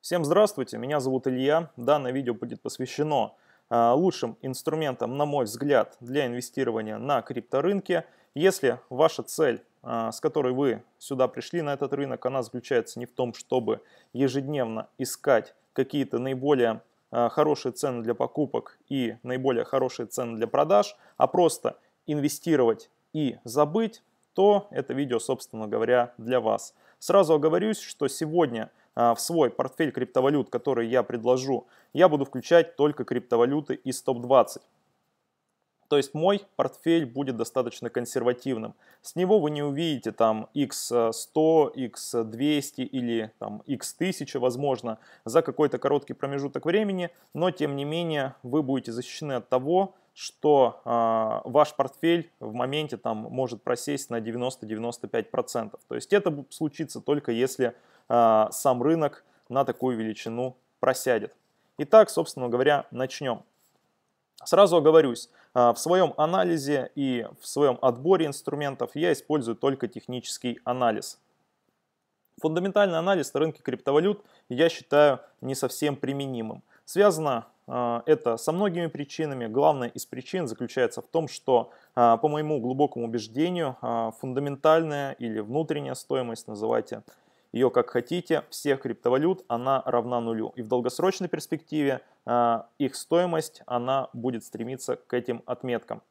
Всем здравствуйте, меня зовут Илья. Данное видео будет посвящено а, лучшим инструментам, на мой взгляд, для инвестирования на крипторынке. Если ваша цель, а, с которой вы сюда пришли на этот рынок, она заключается не в том, чтобы ежедневно искать какие-то наиболее а, хорошие цены для покупок и наиболее хорошие цены для продаж, а просто инвестировать и забыть, то это видео, собственно говоря, для вас. Сразу оговорюсь, что сегодня а, в свой портфель криптовалют, который я предложу, я буду включать только криптовалюты из топ-20. То есть мой портфель будет достаточно консервативным. С него вы не увидите там x100, x200 или там x1000, возможно, за какой-то короткий промежуток времени, но тем не менее вы будете защищены от того, что э, ваш портфель в моменте там может просесть на 90-95%. То есть это случится только если а, сам рынок на такую величину просядет. Итак, собственно говоря, начнем. Сразу оговорюсь, а, в своем анализе и в своем отборе инструментов я использую только технический анализ. Фундаментальный анализ на рынке криптовалют я считаю не совсем применимым. Связано а, это со многими причинами. Главная из причин заключается в том, что, по моему глубокому убеждению, фундаментальная или внутренняя стоимость, называйте ее как хотите, всех криптовалют, она равна нулю. И в долгосрочной перспективе а, их стоимость, она будет стремиться к этим отметкам.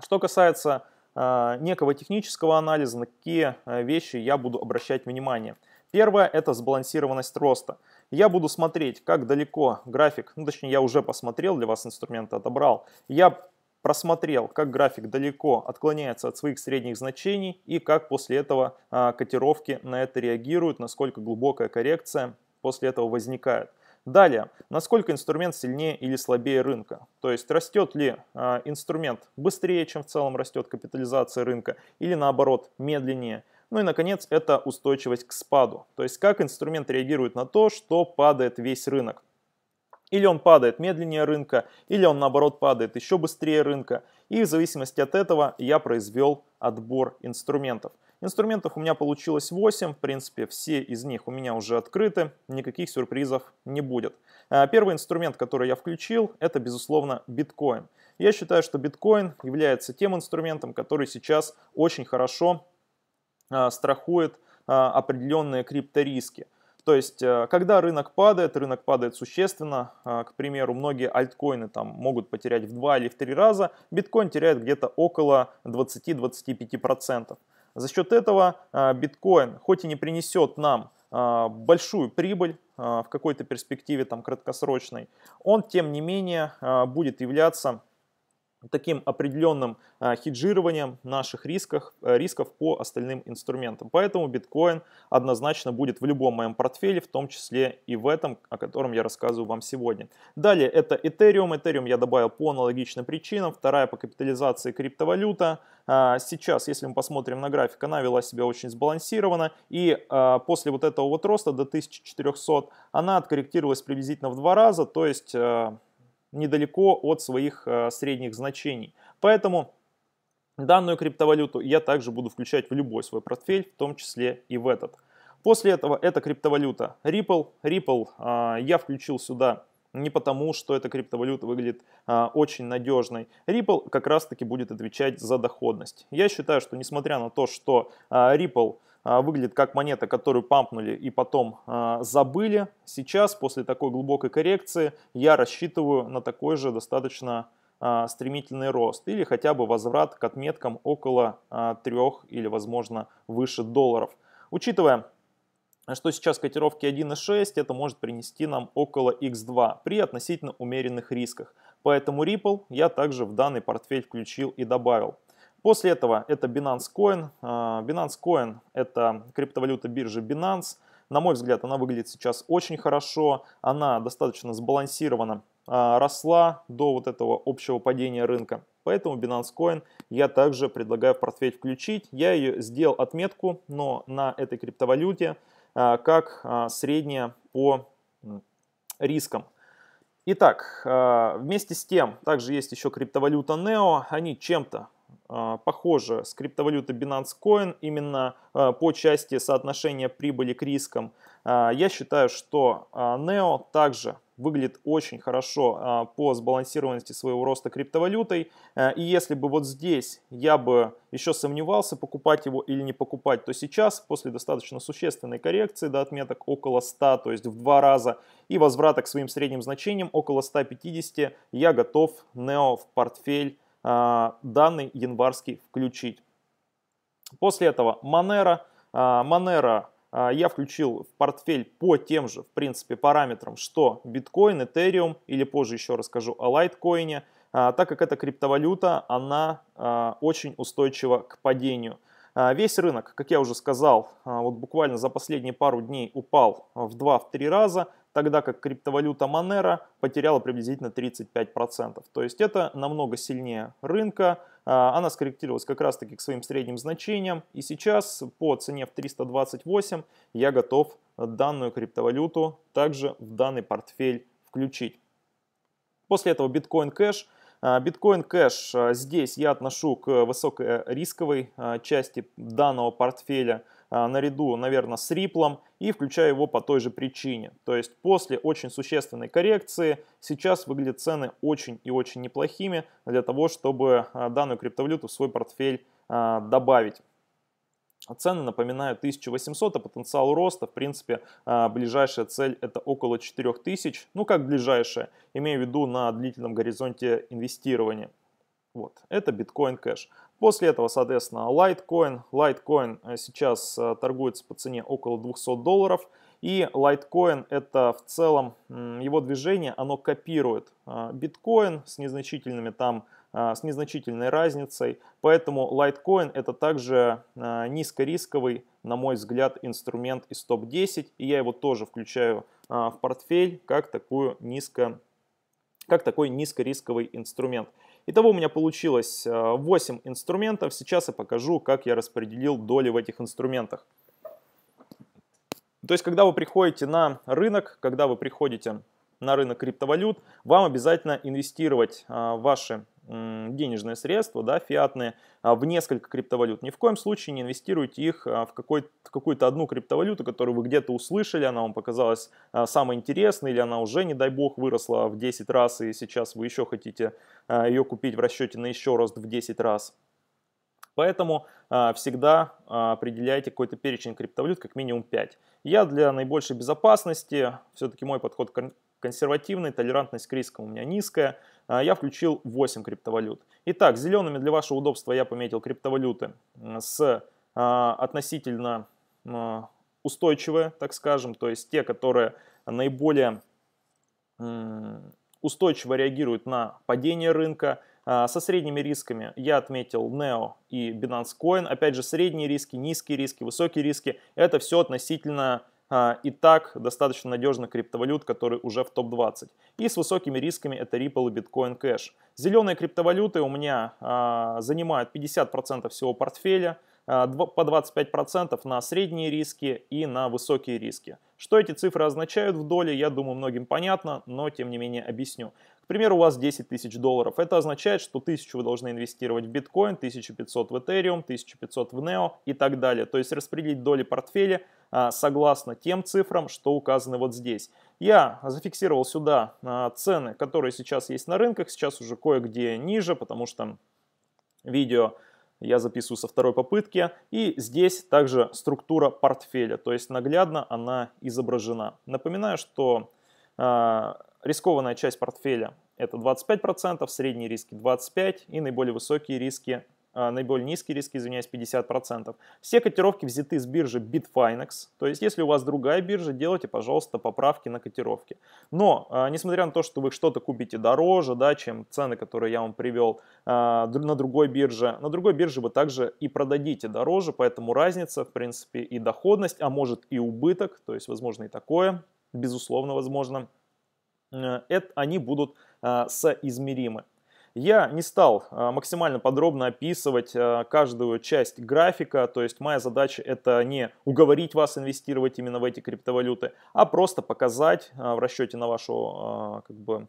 Что касается а, некого технического анализа, на какие а, вещи я буду обращать внимание. Первое – это сбалансированность роста. Я буду смотреть, как далеко график, ну точнее я уже посмотрел, для вас инструменты отобрал. Я просмотрел, как график далеко отклоняется от своих средних значений и как после этого а, котировки на это реагируют, насколько глубокая коррекция после этого возникает. Далее, насколько инструмент сильнее или слабее рынка. То есть растет ли э, инструмент быстрее, чем в целом растет капитализация рынка, или наоборот медленнее. Ну и наконец, это устойчивость к спаду. То есть как инструмент реагирует на то, что падает весь рынок. Или он падает медленнее рынка, или он наоборот падает еще быстрее рынка. И в зависимости от этого я произвел отбор инструментов. Инструментов у меня получилось 8, в принципе все из них у меня уже открыты, никаких сюрпризов не будет. А, первый инструмент, который я включил, это безусловно биткоин. Я считаю, что биткоин является тем инструментом, который сейчас очень хорошо а, страхует а, определенные крипториски. То есть, э, когда рынок падает, рынок падает существенно, э, к примеру, многие альткоины там могут потерять в 2 или в 3 раза, биткоин теряет где-то около 20-25%. За счет этого э, биткоин, хоть и не принесет нам большую прибыль в какой-то перспективе там краткосрочной, он тем не менее будет являться таким определенным а, хеджированием наших рисков, э, рисков по остальным инструментам. Поэтому биткоин однозначно будет в любом моем портфеле, в том числе и в этом, о котором я рассказываю вам сегодня. Далее это Ethereum. Ethereum я добавил по аналогичным причинам. Вторая по капитализации криптовалюта. А, сейчас, если мы посмотрим на график, она вела себя очень сбалансированно. И а, после вот этого вот роста до 1400 она откорректировалась приблизительно в два раза. То есть недалеко от своих э, средних значений. Поэтому данную криптовалюту я также буду включать в любой свой портфель, в том числе и в этот. После этого это криптовалюта Ripple. Ripple э, я включил сюда не потому, что эта криптовалюта выглядит а, очень надежной. Ripple как раз таки будет отвечать за доходность. Я считаю, что несмотря на то, что а, Ripple а, выглядит как монета, которую пампнули и потом а, забыли. Сейчас, после такой глубокой коррекции, я рассчитываю на такой же достаточно а, стремительный рост или хотя бы возврат к отметкам около 3 или, возможно, выше долларов. Учитывая что сейчас котировки 1.6, это может принести нам около x2 при относительно умеренных рисках. Поэтому Ripple я также в данный портфель включил и добавил. После этого это Binance Coin. А, Binance Coin это криптовалюта биржи Binance. На мой взгляд, она выглядит сейчас очень хорошо. Она достаточно сбалансирована а, росла до вот этого общего падения рынка. Поэтому Binance Coin я также предлагаю в портфель включить. Я ее сделал отметку, но на этой криптовалюте а, как средняя по рискам. Итак, вместе с тем, также есть еще криптовалюта NEO. Они чем-то а, похожа с криптовалютой Binance Coin именно а, по части соотношения прибыли к рискам. А, я считаю, что NEO также выглядит очень хорошо по сбалансированности своего роста криптовалютой. И если бы вот здесь я бы еще сомневался, покупать его или не покупать, то сейчас, после достаточно существенной коррекции до отметок около 100, то есть в два раза, и возврата к своим средним значениям около 150, я готов NEO в портфель а, данный январский включить. После этого Monero. А, Monero а, я включил в портфель по тем же, в принципе, параметрам, что биткоин, этериум или позже еще расскажу о лайткоине, так как эта криптовалюта, она очень устойчива к падению. Весь рынок, как я уже сказал, вот буквально за последние пару дней упал в 2-3 раза тогда как криптовалюта Monero потеряла приблизительно 35%. То есть это намного сильнее рынка, а, она скорректировалась как раз таки к своим средним значениям, и сейчас по цене в 328 я готов данную криптовалюту также в данный портфель включить. После этого Bitcoin Cash – Биткоин кэш а, а, здесь я отношу к высокорисковой э, части данного портфеля. А, наряду, наверное, с Ripple и включая его по той же причине. То есть после очень существенной коррекции сейчас выглядят цены очень и очень неплохими для того, чтобы а, данную криптовалюту в свой портфель а, добавить. Цены, напоминаю, 1800, а потенциал роста, в принципе, ближайшая цель это около 4000. Ну как ближайшая, имею в виду на длительном горизонте инвестирования. Вот, это биткоин кэш. После этого, соответственно, Litecoin. Litecoin э, сейчас э, торгуется по цене около 200 долларов. И Litecoin это в целом, его движение, оно копирует э, биткоин с незначительными там с незначительной разницей. Поэтому Litecoin это также низкорисковый, на мой взгляд, инструмент из топ-10. И я его тоже включаю в портфель как, такую низко, как такой низкорисковый инструмент. Итого у меня получилось 8 э, инструментов. Сейчас я покажу, как я распределил доли в этих инструментах. То есть, когда вы приходите на рынок, когда вы приходите на рынок криптовалют, вам обязательно инвестировать э, ваши денежные средства, да, фиатные, а, в несколько криптовалют. Ни в коем случае не инвестируйте их а, в, в какую-то одну криптовалюту, которую вы где-то услышали, она вам показалась а, самой интересной, или она уже, не дай бог, выросла в 10 раз, и сейчас вы еще хотите ее купить в расчете на еще раз в 10 раз. Поэтому а, всегда а, определяйте какой-то перечень криптовалют, как минимум 5. Я для наибольшей безопасности, все-таки мой подход консервативный, толерантность к рискам у меня низкая. А, я включил 8 криптовалют. Итак, зелеными для вашего удобства я пометил криптовалюты с а, относительно устойчивые, так скажем, то есть те, которые наиболее устойчиво реагируют на падение рынка. А, со средними рисками я отметил NEO и Binance Coin. Опять же, средние риски, низкие риски, высокие риски – это все относительно а, и так достаточно надежных криптовалют, которые уже в топ-20. И с высокими рисками это Ripple и Bitcoin Cash. Зеленые криптовалюты у меня а, занимают 50% всего портфеля, а, по 25% на средние риски и на высокие риски. Что эти цифры означают в доле, я думаю, многим понятно, но тем не менее объясню. К примеру, у вас 10 тысяч долларов. Это означает, что 1000 вы должны инвестировать в биткоин, 1500 в Ethereum, 1500 в NEO и так далее. То есть распределить доли портфеля а, согласно тем цифрам, что указаны вот здесь. Я зафиксировал сюда а, цены, которые сейчас есть на рынках, сейчас уже кое-где ниже, потому что видео я записываю со второй попытки. И здесь также структура портфеля, то есть наглядно она изображена. Напоминаю, что а, Рискованная часть портфеля – это 25%, средние риски 25% и наиболее высокие риски, э, наиболее низкие риски, извиняюсь, 50%. Все котировки взяты с биржи Bitfinex, то есть если у вас другая биржа, делайте, пожалуйста, поправки на котировки. Но, э, несмотря на то, что вы что-то купите дороже, да, чем цены, которые я вам привел э, на другой бирже, на другой бирже вы также и продадите дороже, поэтому разница, в принципе, и доходность, а может и убыток, то есть возможно и такое, безусловно, возможно – Э, это, они будут а, соизмеримы. Я не стал а, максимально подробно описывать а, каждую часть графика, то есть моя задача это не уговорить вас инвестировать именно в эти криптовалюты, а просто показать в расчете на вашу как бы,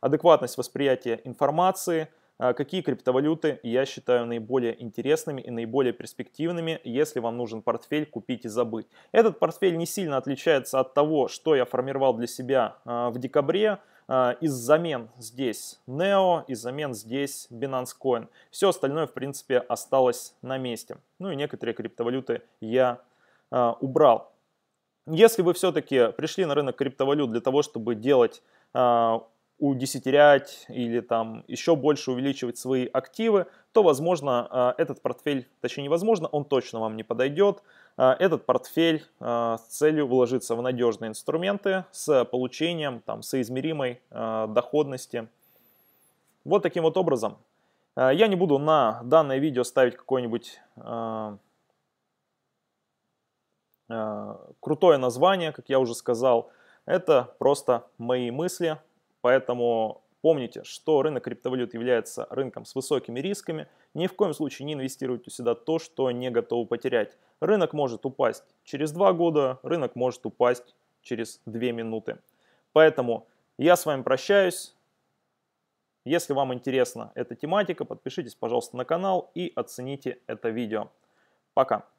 адекватность восприятия информации – а какие криптовалюты я считаю наиболее интересными и наиболее перспективными, если вам нужен портфель купить и забыть. Этот портфель не сильно отличается от того, что я формировал для себя а, в декабре, а, из замен здесь Neo, из замен здесь Binance Coin. Все остальное, в принципе, осталось на месте. Ну и некоторые криптовалюты я убрал. Если вы все-таки пришли на рынок криптовалют для того, чтобы делать удесятерять или там еще больше увеличивать свои активы, то, возможно, а, этот портфель, точнее, невозможно, он точно вам не подойдет. А, этот портфель а, с целью вложиться в надежные инструменты с получением там соизмеримой доходности. Вот таким вот образом. Я не буду на данное видео ставить какое-нибудь крутое название, как я уже сказал. Это просто мои мысли, Поэтому помните, что рынок криптовалют является рынком с высокими рисками. Ни в коем случае не инвестируйте сюда то, что не готовы потерять. Рынок может упасть через 2 года, рынок может упасть через 2 минуты. Поэтому я с вами прощаюсь. Если вам интересна эта тематика, подпишитесь, пожалуйста, на канал и оцените это видео. Пока!